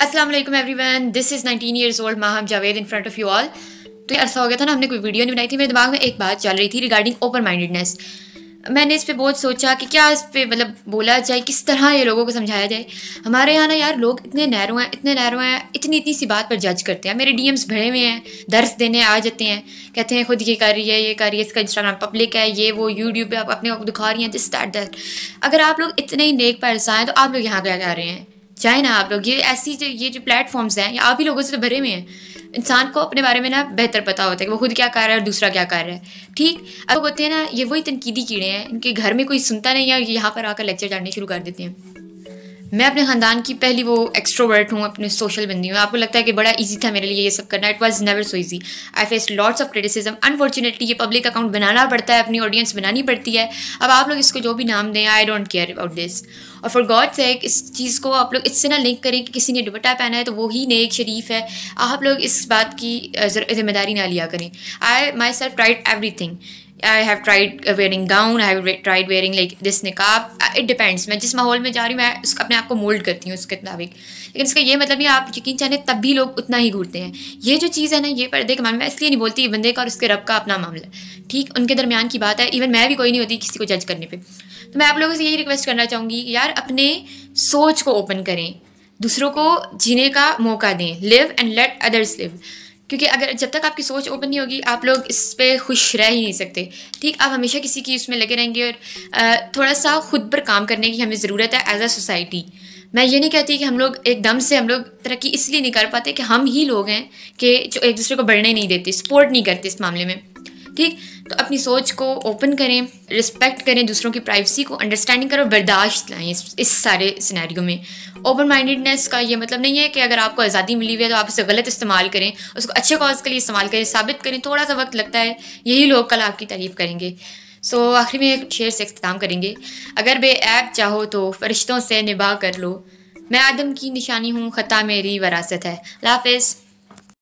Aslam everyone this is nineteen years old Maham Javed in front of you all तो ये अरसा हो गया था ना हमने कोई वीडियो नहीं बनाई थी मेरे दिमाग में एक बात चल रही थी रिगार्डिंग ओपन माइंडेडनेस मैंने इस पर बहुत सोचा कि क्या इस पर मतलब बोला जाए किस तरह ये लोगों को समझाया जाए हमारे यहाँ ना यार लोग इतने नैरो हैं इतने नैरो हैं इतनी इतनी सी बात पर जज करते हैं मेरे डीएम्स भरे हुए हैं दर्श देने आ जाते हैं कहते हैं खुद ये कर रही है ये कर रही है इसका इंस्टाग्राम पब्लिक है ये वो यूट्यूब पर आप अपने आप दिखा रही हैं दिस दैट दैट अगर आप लोग इतने ही नेक पैसा हैं तो आप लोग यहाँ क्या कर रहे हैं चाहे ना आप लोग ये ऐसी जो ये जो प्लेटफॉर्म्स हैं ये आप ही लोगों से तो भरे हुए हैं इंसान को अपने बारे में ना बेहतर पता होता है कि वो खुद क्या कर रहा है और दूसरा क्या कर रहा है ठीक अब होते हैं ना ये वही तनकीदी कीड़े हैं इनके घर में कोई सुनता नहीं है और यहाँ पर आकर लेक्चर डालने शुरू कर देते हैं मैं अपने ख़ानदान की पहली वो एक्स्ट्रोवर्ट हूँ अपने सोशल बंदी हूँ आपको लगता है कि बड़ा इजी था मेरे लिए ये सब करना it was never so easy I face lots of criticism unfortunately ये पब्लिक अकाउंट बनाना पड़ता है अपनी ऑडियंस बनानी पड़ती है अब आप लोग इसको जो भी नाम दें I don't care about this और फॉर गॉड से इस चीज़ को आप लोग इससे ना लिंक करें कि किसी ने दुपट्टा पहना है तो वही ने एक शरीफ है आप लोग इस बात की जिम्मेदारी ना लिया करें I myself right everything I have tried wearing gown I have tried wearing like this निकाब इट डिपेंड्स मैं जिस माहौल में जा रही हूँ मैं उसका अपने आप को मोल्ड करती हूँ उसके मुताबिक लेकिन इसका ये मतलब नहीं आप यकीन चाहें तब भी लोग उतना ही घूरते हैं ये जो चीज़ है ना ये पर्दे के मामले में इसलिए नहीं बोलती बंदे का और उसके रब का अपना मामला ठीक उनके दरमियान की बात है इवन मैं भी कोई नहीं होती किसी को जज करने पर तो मैं आप लोगों से यही रिक्वेस्ट करना चाहूँगी यार अपने सोच को ओपन करें दूसरों को जीने का मौका दें live and let others live क्योंकि अगर जब तक आपकी सोच ओपन नहीं होगी आप लोग इस पर खुश रह ही नहीं सकते ठीक आप हमेशा किसी की उसमें लगे रहेंगे और थोड़ा सा खुद पर काम करने की हमें ज़रूरत है एज अ सोसाइटी मैं ये नहीं कहती कि हम लोग एकदम से हम लोग तरक्की इसलिए नहीं कर पाते कि हम ही लोग हैं कि जो एक दूसरे को बढ़ने नहीं देते सपोर्ट नहीं करते इस मामले में ठीक तो अपनी सोच को ओपन करें रिस्पेक्ट करें दूसरों की प्राइवेसी को अंडरस्टैंडिंग करें और बर्दाश्त लाएं इस, इस सारे सिनेरियो में ओपन माइंडेडनेस का ये मतलब नहीं है कि अगर आपको आज़ादी मिली हुई है तो आप उसे गलत इस्तेमाल करें उसको अच्छे कॉज के लिए इस्तेमाल करें साबित करें थोड़ा सा वक्त लगता है यही लोग कल आपकी तारीफ़ करेंगे सो so, आखिर में एक शेर से अख्ताम करेंगे अगर बे ऐप चाहो तो फरिश्तों से निभा कर लो मैं आदम की निशानी हूँ ख़ता मेरी वरासत है हाफिज़